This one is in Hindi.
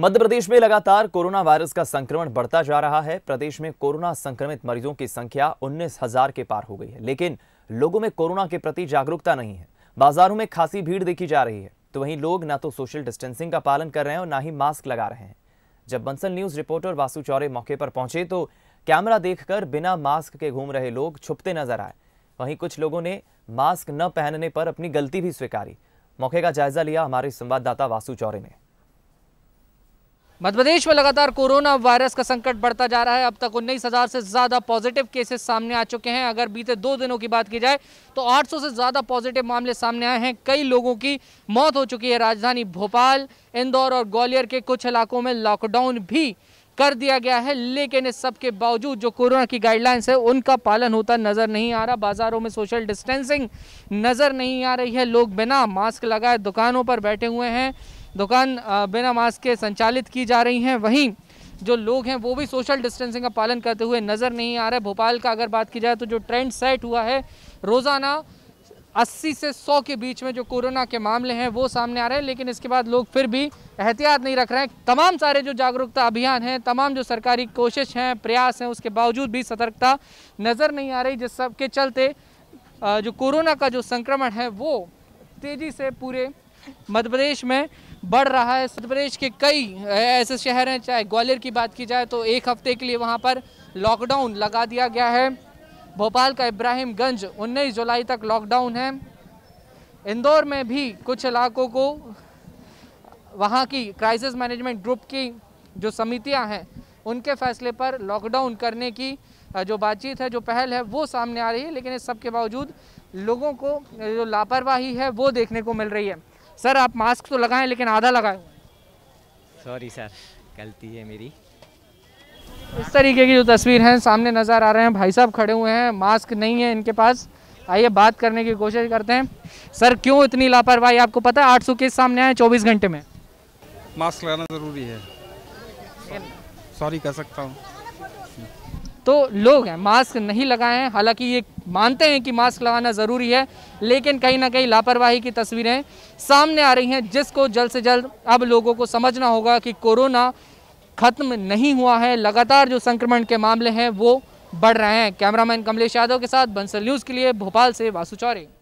मध्य प्रदेश में लगातार कोरोना वायरस का संक्रमण बढ़ता जा रहा है प्रदेश में कोरोना संक्रमित मरीजों की संख्या उन्नीस हजार के पार हो गई है लेकिन लोगों में कोरोना के प्रति जागरूकता नहीं है बाजारों में खासी भीड़ देखी जा रही है तो वहीं लोग ना तो सोशल डिस्टेंसिंग का पालन कर रहे हैं और ना ही मास्क लगा रहे हैं जब बंसल न्यूज रिपोर्टर वासु चौरे मौके पर पहुंचे तो कैमरा देखकर बिना मास्क के घूम रहे लोग छुपते नजर आए वहीं कुछ लोगों ने मास्क न पहनने पर अपनी गलती भी स्वीकारी मौके का जायजा लिया हमारे संवाददाता वासु चौरे ने मध्यप्रदेश में लगातार कोरोना वायरस का संकट बढ़ता जा रहा है अब तक उन्नीस हज़ार से ज़्यादा पॉजिटिव केसेस सामने आ चुके हैं अगर बीते दो दिनों की बात की जाए तो 800 से ज़्यादा पॉजिटिव मामले सामने आए हैं कई लोगों की मौत हो चुकी है राजधानी भोपाल इंदौर और ग्वालियर के कुछ इलाकों में लॉकडाउन भी कर दिया गया है लेकिन इस सबके बावजूद जो कोरोना की गाइडलाइंस है उनका पालन होता नज़र नहीं आ रहा बाज़ारों में सोशल डिस्टेंसिंग नज़र नहीं आ रही है लोग बिना मास्क लगाए दुकानों पर बैठे हुए हैं दुकान बिना मास्क के संचालित की जा रही हैं वहीं जो लोग हैं वो भी सोशल डिस्टेंसिंग का पालन करते हुए नज़र नहीं आ रहे भोपाल का अगर बात की जाए तो जो ट्रेंड सेट हुआ है रोज़ाना 80 से 100 के बीच में जो कोरोना के मामले हैं वो सामने आ रहे हैं लेकिन इसके बाद लोग फिर भी एहतियात नहीं रख रहे हैं तमाम सारे जो जागरूकता अभियान हैं तमाम जो सरकारी कोशिश हैं प्रयास हैं उसके बावजूद भी सतर्कता नज़र नहीं आ रही जिस सबके चलते जो कोरोना का जो संक्रमण है वो तेज़ी से पूरे मध्य प्रदेश में बढ़ रहा है मध्य प्रदेश के कई ऐसे शहर हैं चाहे ग्वालियर की बात की जाए तो एक हफ्ते के लिए वहाँ पर लॉकडाउन लगा दिया गया है भोपाल का इब्राहिमगंज 19 जुलाई तक लॉकडाउन है इंदौर में भी कुछ इलाकों को वहाँ की क्राइसिस मैनेजमेंट ग्रुप की जो समितियाँ हैं उनके फैसले पर लॉकडाउन करने की जो बातचीत है जो पहल है वो सामने आ रही है लेकिन इस सब के बावजूद लोगों को जो लापरवाही है वो देखने को मिल रही है सर आप मास्क तो लगाएं लेकिन आधा लगाए हुए सॉरी सर गलती है मेरी इस तरीके की जो तस्वीर हैं सामने नज़र आ रहे हैं भाई साहब खड़े हुए हैं मास्क नहीं है इनके पास आइए बात करने की कोशिश करते हैं सर क्यों इतनी लापरवाही आपको पता है आठ सौ केस सामने आए चौबीस घंटे में मास्क लगाना ज़रूरी है सॉरी कह सकता हूँ तो लोग हैं मास्क नहीं लगाए हैं हालांकि ये मानते हैं कि मास्क लगाना ज़रूरी है लेकिन कहीं ना कहीं लापरवाही की तस्वीरें सामने आ रही हैं जिसको जल्द से जल्द अब लोगों को समझना होगा कि कोरोना ख़त्म नहीं हुआ है लगातार जो संक्रमण के मामले हैं वो बढ़ रहे हैं कैमरामैन कमलेश यादव के साथ बंसल न्यूज़ के लिए भोपाल से वासु चौरी